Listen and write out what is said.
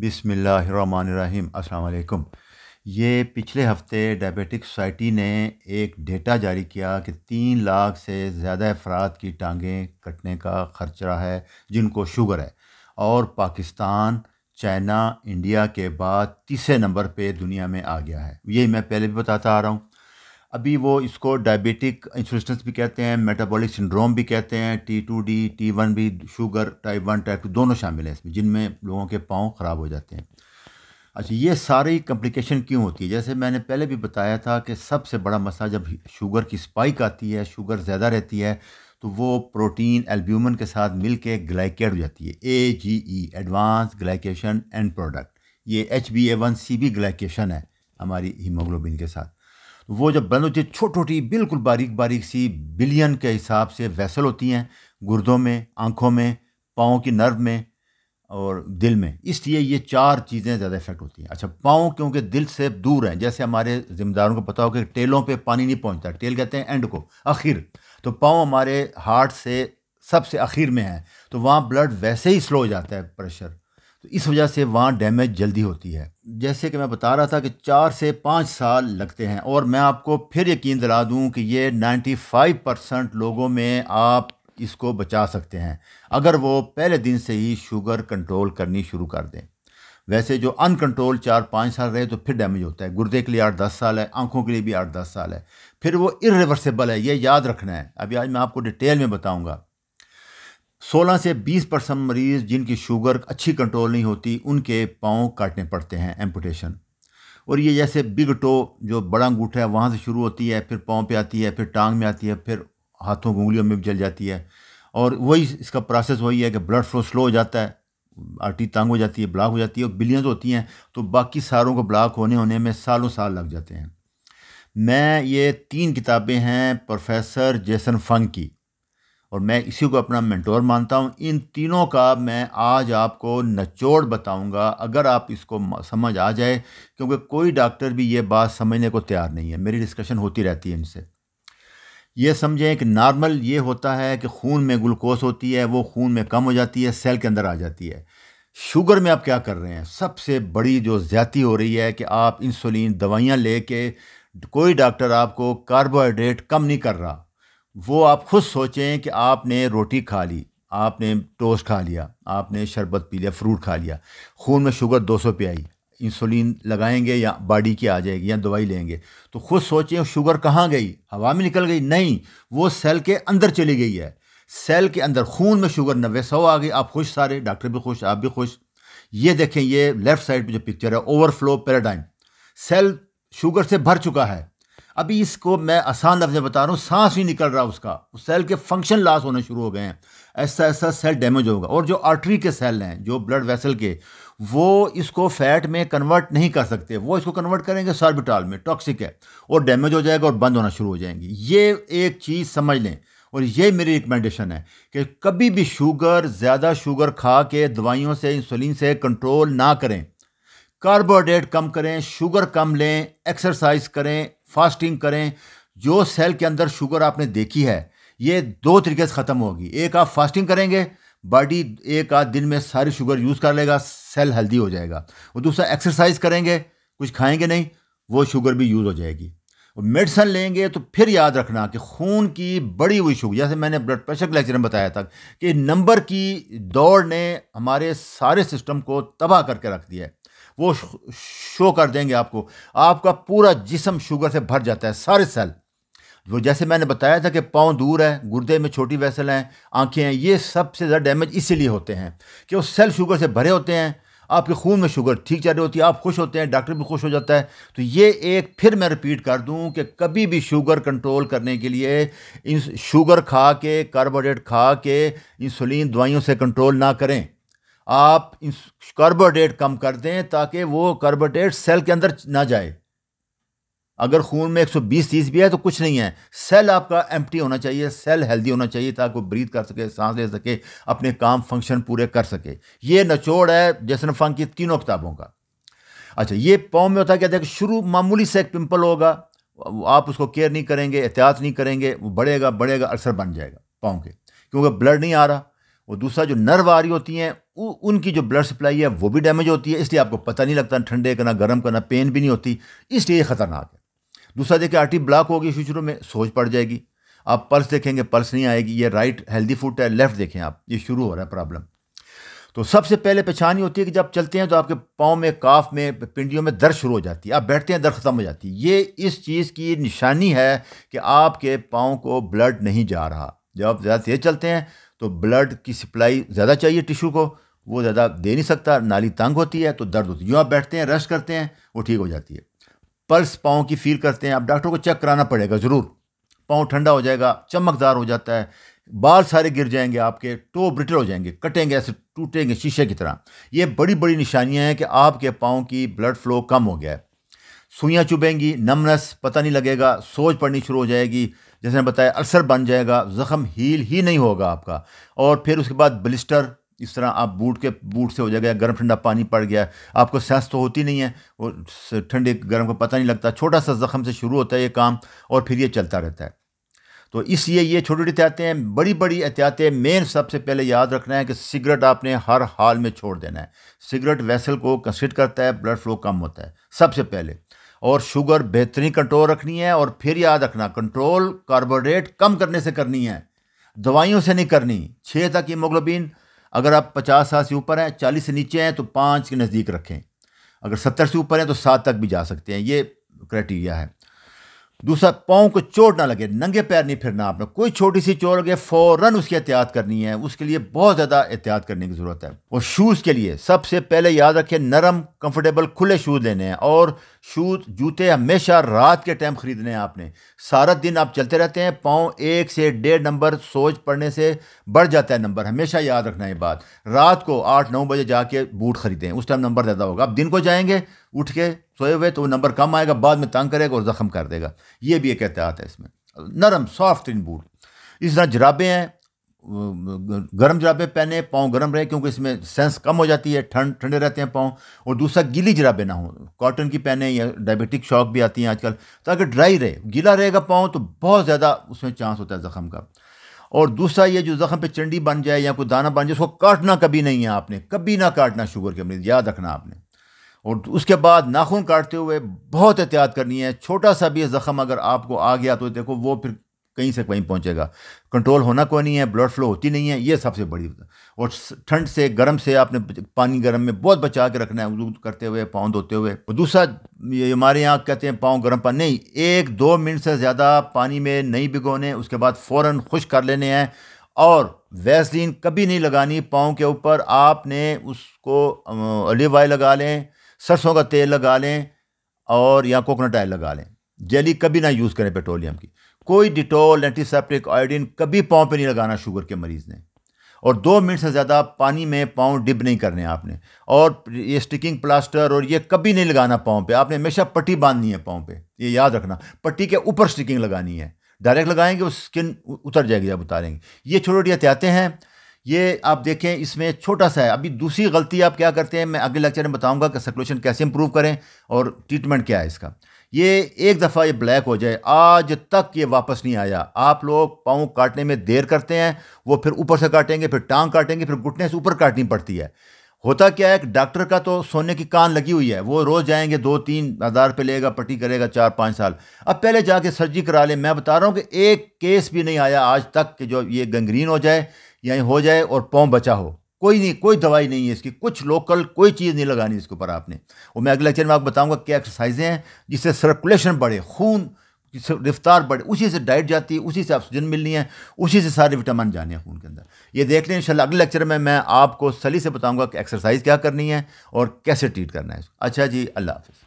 बिसमीम् अल्लाम ये पिछले हफ्ते डायबिटिक सोसाइटी ने एक डेटा जारी किया कि तीन लाख से ज़्यादा अफराद की टांगें कटने का खर्चा है जिनको शुगर है और पाकिस्तान चाइना इंडिया के बाद तीसरे नंबर पे दुनिया में आ गया है ये मैं पहले भी बताता आ रहा हूँ अभी वो इसको डायबिटिक इंसुलेशन भी कहते हैं मेटाबॉलिक सिंड्रोम भी कहते हैं T two D T one भी sugar type one type two दोनों शामिल हैं इसमें जिनमें लोगों के पाँव ख़राब हो जाते हैं अच्छा ये सारी कम्प्लिकेशन क्यों होती है जैसे मैंने पहले भी बताया था कि सबसे बड़ा मसला जब शुगर की स्पाइक आती है शुगर ज़्यादा रहती है तो वो प्रोटीन एल्ब्यूमन के साथ मिल के ग्लाइकेट हो जाती है A G E advance glycation end product ये H B A one C भी ग्लाइकेशन है हमारी हीमोग्लोबिन के साथ वो जब बंद होती है छोटी छोटी बिल्कुल बारीक बारीक सी बिलियन के हिसाब से वैसल होती हैं गुर्दों में आँखों में पाँव की नर्व में और दिल में इसलिए ये चार चीज़ें ज़्यादा इफेक्ट होती हैं अच्छा पाँव क्योंकि दिल से दूर हैं जैसे हमारे ज़िम्मेदारों को पता हो कि टेलों पे पानी नहीं पहुंचता टेल कहते हैं एंड को आखिर तो पाँव हमारे हार्ट से सबसे आखिर में है तो वहाँ ब्लड वैसे ही स्लो हो जाता है प्रेशर तो इस वजह से वहाँ डैमेज जल्दी होती है जैसे कि मैं बता रहा था कि चार से पाँच साल लगते हैं और मैं आपको फिर यकीन दिला दूँ कि ये नाइन्टी फाइव परसेंट लोगों में आप इसको बचा सकते हैं अगर वो पहले दिन से ही शुगर कंट्रोल करनी शुरू कर दें वैसे जो अनकंट्रोल चार पाँच साल रहे तो फिर डैमेज होता है गुर्दे के लिए आठ दस साल है आँखों के लिए भी आठ दस साल है फिर वो इरिवर्सेबल है ये याद रखना है अभी आज मैं आपको डिटेल में बताऊँगा 16 से 20 परसेंट मरीज जिनकी शुगर अच्छी कंट्रोल नहीं होती उनके पाँव काटने पड़ते हैं एम्पूटेशन और ये जैसे बिग टो जो बड़ा अंगूठा है वहाँ से शुरू होती है फिर पाँव पे आती है फिर टांग में आती है फिर हाथों उंगलियों में भी जल जाती है और वही इसका प्रोसेस वही है कि ब्लड फ्लो स्लो हो जाता है आर्टी टांग हो जाती है ब्लॉक हो जाती है और बिलियंस होती हैं तो बाकी सारों को ब्लॉक होने होने में सालों साल लग जाते हैं मैं ये तीन किताबें हैं प्रोफेसर जेसन फंग की और मैं इसी को अपना मेंटोर मानता हूँ इन तीनों का मैं आज आपको नचोड़ बताऊँगा अगर आप इसको समझ आ जाए क्योंकि कोई डॉक्टर भी ये बात समझने को तैयार नहीं है मेरी डिस्कशन होती रहती है इनसे ये समझें कि नॉर्मल ये होता है कि खून में ग्लूकोस होती है वो खून में कम हो जाती है सेल के अंदर आ जाती है शुगर में आप क्या कर रहे हैं सबसे बड़ी जो ज्यादी हो रही है कि आप इंसुलिन दवाइयाँ ले के कोई डॉक्टर आपको कार्बोहाइड्रेट कम नहीं कर रहा वो आप खुद सोचें कि आपने रोटी खा ली आपने टोस्ट खा लिया आपने शरबत पी लिया फ्रूट खा लिया खून में शुगर 200 पे आई इंसुलिन लगाएंगे या बॉडी की आ जाएगी या दवाई लेंगे तो खुद सोचें शुगर कहाँ गई हवा में निकल गई नहीं वो सेल के अंदर चली गई है सेल के अंदर खून में शुगर नब्बे सौ आ गई आप खुश सारे डॉक्टर भी खुश आप भी खुश ये देखें ये लेफ़्ट साइड पर जो पिक्चर है ओवरफ्लो पैराडाइम सेल शुगर से भर चुका है अभी इसको मैं आसान लफ्ज बता रहा हूँ सांस ही निकल रहा उसका उस सेल के फंक्शन लॉस होने शुरू हो गए हैं ऐसा ऐसा सेल डैमेज होगा और जो आर्टरी के सेल हैं जो ब्लड वेसल के वो इसको फैट में कन्वर्ट नहीं कर सकते वो इसको कन्वर्ट करेंगे सार्बिटॉल में टॉक्सिक है और डैमेज हो जाएगा और बंद होना शुरू हो जाएंगी ये एक चीज़ समझ लें और ये मेरी रिकमेंडेशन है कि कभी भी शुगर ज़्यादा शुगर खा के दवाइयों से इंसुलिन से कंट्रोल ना करें कार्बोहाइड्रेट कम करें शुगर कम लें एक्सरसाइज करें फास्टिंग करें जो सेल के अंदर शुगर आपने देखी है ये दो तरीके से ख़त्म होगी एक आप फास्टिंग करेंगे बॉडी एक आध दिन में सारी शुगर यूज़ कर लेगा सेल हेल्दी हो जाएगा और दूसरा एक्सरसाइज करेंगे कुछ खाएंगे नहीं वो शुगर भी यूज़ हो जाएगी और मेडिसन लेंगे तो फिर याद रखना कि खून की बड़ी हुई शुगर जैसे मैंने ब्लड प्रेशर के लेक्चर में बताया था कि नंबर की दौड़ ने हमारे सारे सिस्टम को तबाह करके रख दिया है वो शो कर देंगे आपको आपका पूरा जिसम शुगर से भर जाता है सारे सेल वो जैसे मैंने बताया था कि पाँव दूर है गुर्दे में छोटी वैसल हैं आंखें हैं ये सबसे ज़्यादा डैमेज इसीलिए होते हैं कि वो सेल शुगर से भरे होते हैं आपके खून में शुगर ठीक चल रही होती है आप खुश होते हैं डॉक्टर भी खुश हो जाता है तो ये एक फिर मैं रिपीट कर दूं कि कभी भी शुगर कंट्रोल करने के लिए इन शुगर खा के कार्बोहाइड्रेट खा के इंसुलिन दवाइयों से कंट्रोल ना करें आप कार्बोहाइड्रेट कम कर दें ताकि वो कार्बोहाइड्रेट सेल के अंदर ना जाए अगर खून में 120 सौ भी है तो कुछ नहीं है सेल आपका एम्प्टी होना चाहिए सेल हेल्दी होना चाहिए ताकि वो ब्रीथ कर सके सांस ले सके अपने काम फंक्शन पूरे कर सके ये नचोड़ है जैसन फंग की तीनों किताबों का अच्छा ये पाँव में होता है कहते हैं शुरू मामूली से एक पिंपल होगा आप उसको केयर नहीं करेंगे एहतियात नहीं करेंगे वो बढ़ेगा बढ़ेगा असर बन जाएगा पाँव के क्योंकि ब्लड नहीं आ रहा और दूसरा जो नर्व आ रही होती हैं उनकी जो ब्लड सप्लाई है वो भी डैमेज होती है इसलिए आपको पता नहीं लगता ठंडे का ना गर्म का ना पेन भी नहीं होती इसलिए ये ख़तरनाक है दूसरा देखिए आर्टी ब्लॉक होगी शुरू में सोच पड़ जाएगी आप पल्स देखेंगे पल्स नहीं आएगी ये राइट हेल्दी फूट है लेफ्ट देखें आप ये शुरू हो रहा है प्रॉब्लम तो सबसे पहले पहचान होती है कि जब चलते हैं तो आपके पाँव में काफ में पिंडियों में दर्द शुरू हो जाती है आप बैठते हैं दर्द खत्म हो जाती है ये इस चीज़ की निशानी है कि आपके पाँव को ब्लड नहीं जा रहा जब आप ज़्यादा तेज़ चलते हैं तो ब्लड की सप्लाई ज़्यादा चाहिए टिश्यू को वो ज़्यादा दे नहीं सकता नाली तंग होती है तो दर्द होती है जो आप बैठते हैं रेस्ट करते हैं वो ठीक हो जाती है पल्स पाँव की फील करते हैं आप डॉक्टर को चेक कराना पड़ेगा ज़रूर पाँव ठंडा हो जाएगा चमकदार हो जाता है बाल सारे गिर जाएंगे आपके टो ब्रिटर हो जाएंगे कटेंगे ऐसे टूटेंगे शीशे की तरह ये बड़ी बड़ी निशानियाँ हैं कि आपके पाँव की ब्लड फ्लो कम हो गया है सुइयाँ चुभेंगी नमनस पता नहीं लगेगा सोच पड़नी शुरू हो जाएगी जैसे बताया अल्सर बन जाएगा ज़ख़म हील ही नहीं होगा आपका और फिर उसके बाद ब्लिस्टर इस तरह आप बूट के बूट से हो जाएगा गर्म ठंडा पानी पड़ गया आपको सांस तो होती नहीं है और ठंडे गर्म का पता नहीं लगता छोटा सा ज़ख़म से शुरू होता है ये काम और फिर ये चलता रहता है तो इसलिए ये छोटी छोटी एहतियातें बड़ी बड़ी एहतियातें मेन सबसे पहले याद रखना है कि सिगरेट आपने हर हाल में छोड़ देना है सिगरेट वैसल को कंसिड करता है ब्लड फ्लो कम होता है सबसे पहले और शुगर बेहतरीन कंट्रोल रखनी है और फिर याद रखना कंट्रोल कार्बोहाइड्रेट कम करने से करनी है दवाइयों से नहीं करनी छः तक हीमोग्लोबिन अगर आप पचास साल से ऊपर हैं चालीस से नीचे हैं तो पाँच के नज़दीक रखें अगर सत्तर से ऊपर हैं तो सात तक भी जा सकते हैं ये क्राइटीरिया है दूसरा पाँव को चोट ना लगे नंगे पैर नहीं फिरना आपने कोई छोटी सी चोट लगे फ़ौरन उसकी एहतियात करनी है उसके लिए बहुत ज़्यादा एहतियात करने की ज़रूरत है और शूज़ के लिए सबसे पहले याद रखें नरम कंफर्टेबल खुले शूज़ लेने हैं और शूज़ जूते हमेशा रात के टाइम ख़रीदने हैं आपने सारा दिन आप चलते रहते हैं पाँव एक से डेढ़ नंबर सोच पड़ने से बढ़ जाता है नंबर हमेशा याद रखना है बात रात को आठ नौ बजे जाके बूट ख़रीदें उस टाइम नंबर ज़्यादा होगा आप दिन को जाएंगे उठ के सोए हुए तो वो नंबर कम आएगा बाद में तंग करेगा और ज़ख़म कर देगा ये भी एक एहतियात है इसमें नरम सॉफ्ट इन बूट इस तरह जराबें हैं गर्म जराबें पहने पाँव गर्म रहे क्योंकि इसमें सेंस कम हो जाती है ठंड ठंडे रहते हैं पाँव और दूसरा गीली जराबें ना हो कॉटन की पहने या डायबिटिक शॉक भी आती हैं आजकल ताकि तो ड्राई रहे गीला रहेगा पाँव तो बहुत ज़्यादा उसमें चांस होता है ज़ख़म का और दूसरा ये जो जख्म पे चंडी बन जाए या कोई दाना बन जाए उसको काटना कभी नहीं है आपने कभी ना काटना शुगर के मरीज याद रखना आपने और उसके बाद नाखून काटते हुए बहुत एहतियात करनी है छोटा सा भी ज़ख़म अगर आपको आ गया तो देखो वो फिर कहीं से कहीं पहुंचेगा कंट्रोल होना कोई नहीं है ब्लड फ्लो होती नहीं है ये सबसे बड़ी और ठंड से गर्म से आपने पानी गर्म में बहुत बचा के रखना है वजू करते हुए पाँव धोते हुए दूसरा ये हमारे यहाँ कहते हैं पाँव गर्म पानी नहीं एक दो मिनट से ज़्यादा पानी में नहीं भिगोने उसके बाद फ़ौर खुश कर लेने हैं और वैसलिन कभी नहीं लगानी पाँव के ऊपर आपने उसको ऑलिव ऑयल लगा लें सरसों का तेल लगा लें और या कोकोनट ऑयल लगा लें जेली कभी ना यूज़ करें पेट्रोलियम की कोई डिटोल एंटीसेप्टिक आयोडीन कभी पाँव पे नहीं लगाना शुगर के मरीज़ ने और दो मिनट से ज़्यादा पानी में पाँव डिप नहीं करने आपने और ये स्टिकिंग प्लास्टर और ये कभी नहीं लगाना पाँव पे आपने हमेशा पट्टी बांधनी है पाँव पे ये याद रखना पट्टी के ऊपर स्टिकिंग लगानी है डायरेक्ट लगाएंगे वो स्किन उतर जाएगी जब उतारेंगे ये छोटी छोटी एहतियातें हैं ये आप देखें इसमें छोटा सा है अभी दूसरी गलती आप क्या करते हैं मैं अगले लेक्चर में बताऊंगा कि सर्कुलेशन कैसे इंप्रूव करें और ट्रीटमेंट क्या है इसका ये एक दफ़ा ये ब्लैक हो जाए आज तक ये वापस नहीं आया आप लोग पाँव काटने में देर करते हैं वो फिर ऊपर से काटेंगे फिर टांग काटेंगे फिर घुटने से ऊपर काटनी पड़ती है होता क्या है कि डॉक्टर का तो सोने की कान लगी हुई है वो रोज़ जाएंगे दो तीन हज़ार रुपये लेगा पट्टी करेगा चार पाँच साल अब पहले जाके सर्जरी करा लें मैं बता रहा हूँ कि एक केस भी नहीं आया आज तक कि जो ये गंग्रीन हो जाए यहीं हो जाए और पाँव बचा हो कोई नहीं कोई दवाई नहीं है इसकी कुछ लोकल कोई चीज़ नहीं लगानी इसके ऊपर आपने और मैं अगले लेक्चर में आपको बताऊंगा क्या एक्सरसाइजें हैं जिससे सर्कुलेशन बढ़े खून रफ्तार बढ़े उसी से डाइट जाती है उसी से ऑक्सीजन मिलनी है उसी से सारे विटामिन जाने हैं खून के अंदर ये देख लें इंशाल्लाह अगले लेक्चर में मैं आपको सली से बताऊँगा कि एक्सरसाइज क्या करनी है और कैसे ट्रीट करना है अच्छा जी अल्लाह हाफ़